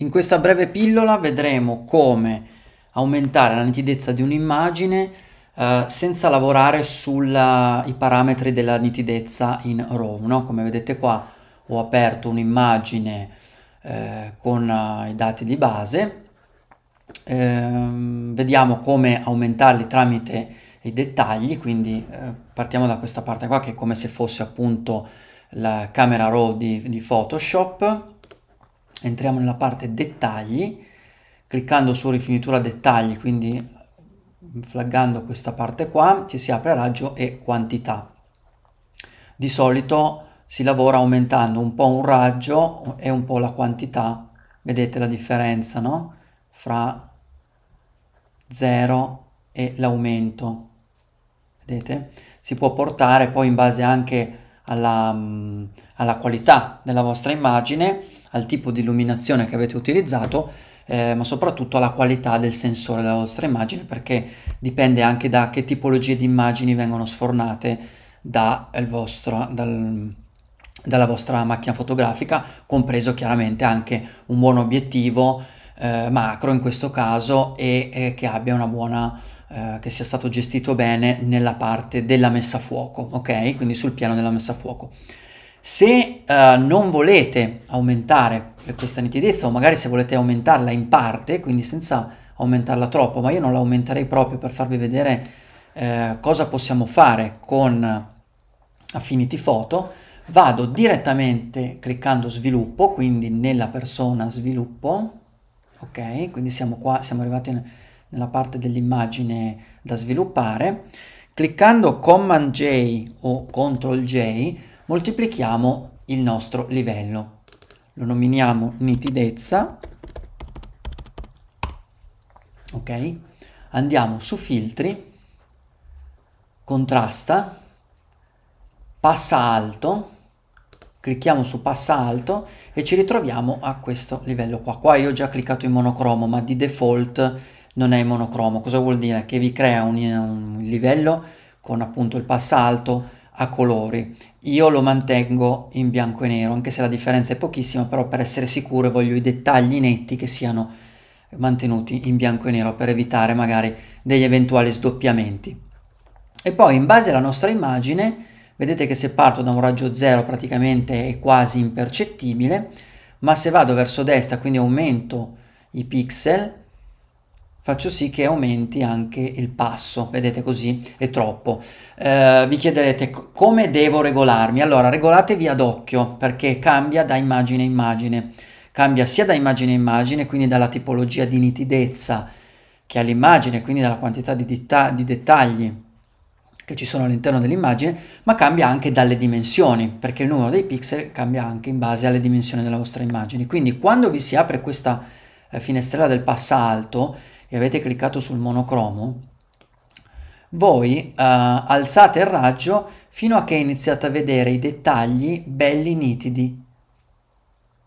In questa breve pillola vedremo come aumentare la nitidezza di un'immagine eh, senza lavorare sui eh, parametri della nitidezza in RAW. No? Come vedete qua ho aperto un'immagine eh, con eh, i dati di base, ehm, vediamo come aumentarli tramite i dettagli, quindi eh, partiamo da questa parte qua che è come se fosse appunto la camera RAW di, di Photoshop entriamo nella parte dettagli, cliccando su rifinitura dettagli, quindi flaggando questa parte qua, ci si apre raggio e quantità. Di solito si lavora aumentando un po' un raggio e un po' la quantità, vedete la differenza, no? Fra 0 e l'aumento, vedete? Si può portare poi in base anche a alla, mm, alla qualità della vostra immagine, al tipo di illuminazione che avete utilizzato, eh, ma soprattutto alla qualità del sensore della vostra immagine, perché dipende anche da che tipologie di immagini vengono sfornate da eh, vostro, dal, dalla vostra macchina fotografica, compreso chiaramente anche un buon obiettivo eh, macro in questo caso e, e che abbia una buona eh, che sia stato gestito bene nella parte della messa a fuoco, ok? Quindi sul piano della messa a fuoco. Se eh, non volete aumentare questa nitidezza o magari se volete aumentarla in parte, quindi senza aumentarla troppo, ma io non la aumenterei proprio per farvi vedere eh, cosa possiamo fare con Affinity Photo, vado direttamente cliccando sviluppo, quindi nella persona sviluppo, ok? Quindi siamo qua, siamo arrivati in, nella parte dell'immagine da sviluppare, cliccando Command J o Ctrl J moltiplichiamo il nostro livello. Lo nominiamo nitidezza, ok? Andiamo su filtri, contrasta, passa alto, clicchiamo su passa alto e ci ritroviamo a questo livello qua. Qua io ho già cliccato in monocromo, ma di default non è monocromo. Cosa vuol dire? Che vi crea un, un livello con appunto il alto a colori. Io lo mantengo in bianco e nero, anche se la differenza è pochissima, però per essere sicuro voglio i dettagli netti che siano mantenuti in bianco e nero per evitare magari degli eventuali sdoppiamenti. E poi in base alla nostra immagine, vedete che se parto da un raggio zero praticamente è quasi impercettibile, ma se vado verso destra, quindi aumento i pixel, faccio sì che aumenti anche il passo, vedete così è troppo. Eh, vi chiederete come devo regolarmi? Allora regolatevi ad occhio perché cambia da immagine a immagine, cambia sia da immagine a immagine, quindi dalla tipologia di nitidezza che ha l'immagine, quindi dalla quantità di, dita- di dettagli che ci sono all'interno dell'immagine, ma cambia anche dalle dimensioni, perché il numero dei pixel cambia anche in base alle dimensioni della vostra immagine. Quindi quando vi si apre questa eh, finestrella del passa alto, e avete cliccato sul monocromo, voi eh, alzate il raggio fino a che iniziate a vedere i dettagli belli nitidi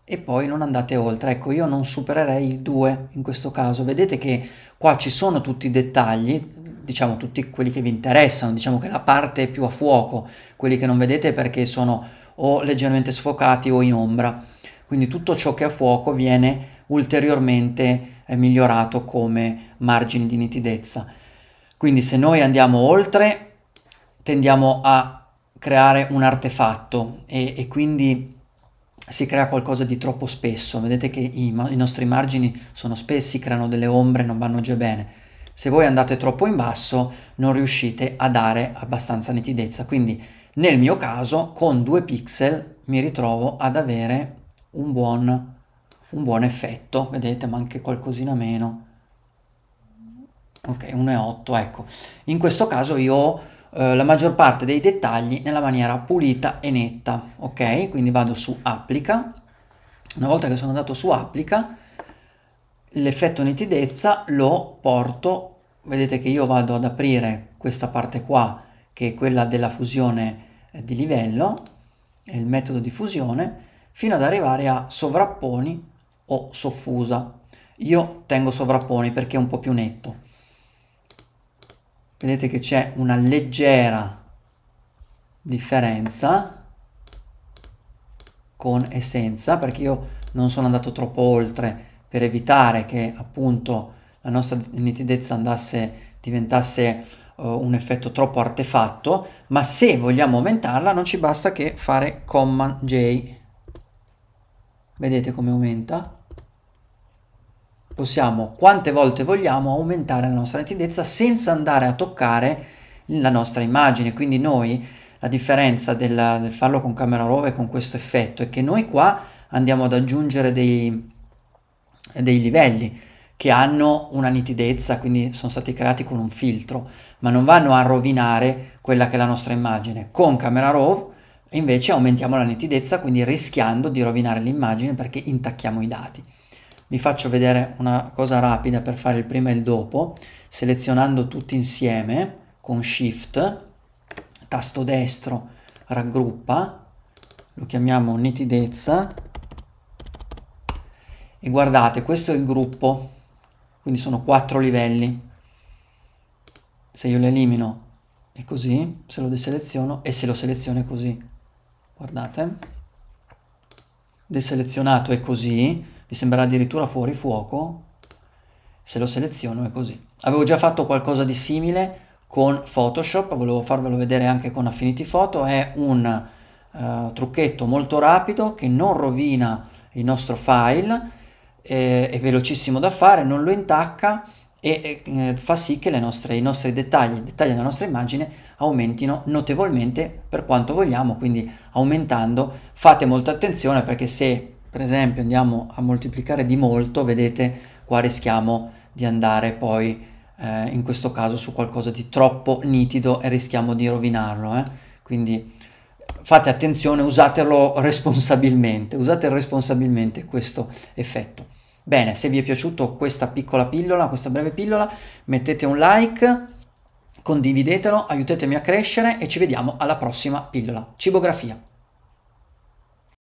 e poi non andate oltre. Ecco, io non supererei il 2 in questo caso. Vedete che qua ci sono tutti i dettagli, diciamo tutti quelli che vi interessano, diciamo che la parte è più a fuoco, quelli che non vedete perché sono o leggermente sfocati o in ombra. Quindi tutto ciò che è a fuoco viene ulteriormente eh, migliorato come margini di nitidezza. Quindi se noi andiamo oltre tendiamo a creare un artefatto e, e quindi si crea qualcosa di troppo spesso. Vedete che i, i nostri margini sono spessi, creano delle ombre, non vanno già bene. Se voi andate troppo in basso non riuscite a dare abbastanza nitidezza. Quindi nel mio caso con 2 pixel mi ritrovo ad avere un buon un buon effetto, vedete, ma anche qualcosina meno. Ok, 1,8, ecco. In questo caso io ho eh, la maggior parte dei dettagli nella maniera pulita e netta, ok? Quindi vado su applica. Una volta che sono andato su applica, l'effetto nitidezza lo porto, vedete che io vado ad aprire questa parte qua, che è quella della fusione eh, di livello, è il metodo di fusione, fino ad arrivare a sovrapponi o soffusa. Io tengo sovrapponi perché è un po' più netto. Vedete che c'è una leggera differenza con e senza, perché io non sono andato troppo oltre per evitare che appunto la nostra nitidezza andasse, diventasse uh, un effetto troppo artefatto, ma se vogliamo aumentarla non ci basta che fare command J vedete come aumenta possiamo quante volte vogliamo aumentare la nostra nitidezza senza andare a toccare la nostra immagine quindi noi la differenza del, del farlo con camera rove e con questo effetto è che noi qua andiamo ad aggiungere dei, dei livelli che hanno una nitidezza quindi sono stati creati con un filtro ma non vanno a rovinare quella che è la nostra immagine con camera rove invece aumentiamo la nitidezza quindi rischiando di rovinare l'immagine perché intacchiamo i dati. Vi faccio vedere una cosa rapida per fare il prima e il dopo, selezionando tutti insieme con Shift, tasto destro raggruppa, lo chiamiamo nitidezza e guardate questo è il gruppo, quindi sono quattro livelli. Se io lo elimino è così, se lo deseleziono e se lo seleziono è così, guardate, deselezionato è così, vi sembrerà addirittura fuori fuoco, se lo seleziono è così. Avevo già fatto qualcosa di simile con Photoshop, volevo farvelo vedere anche con Affinity Photo, è un uh, trucchetto molto rapido che non rovina il nostro file, è, eh, è velocissimo da fare, non lo intacca, e eh, fa sì che nostre, i nostri dettagli, i dettagli della nostra immagine aumentino notevolmente per quanto vogliamo, quindi aumentando fate molta attenzione perché se per esempio andiamo a moltiplicare di molto, vedete qua rischiamo di andare poi eh, in questo caso su qualcosa di troppo nitido e rischiamo di rovinarlo, eh? quindi eh, fate attenzione, usatelo responsabilmente, usate responsabilmente questo effetto. Bene, se vi è piaciuto questa piccola pillola, questa breve pillola, mettete un like, condividetelo, aiutatemi a crescere e ci vediamo alla prossima pillola. Cibografia.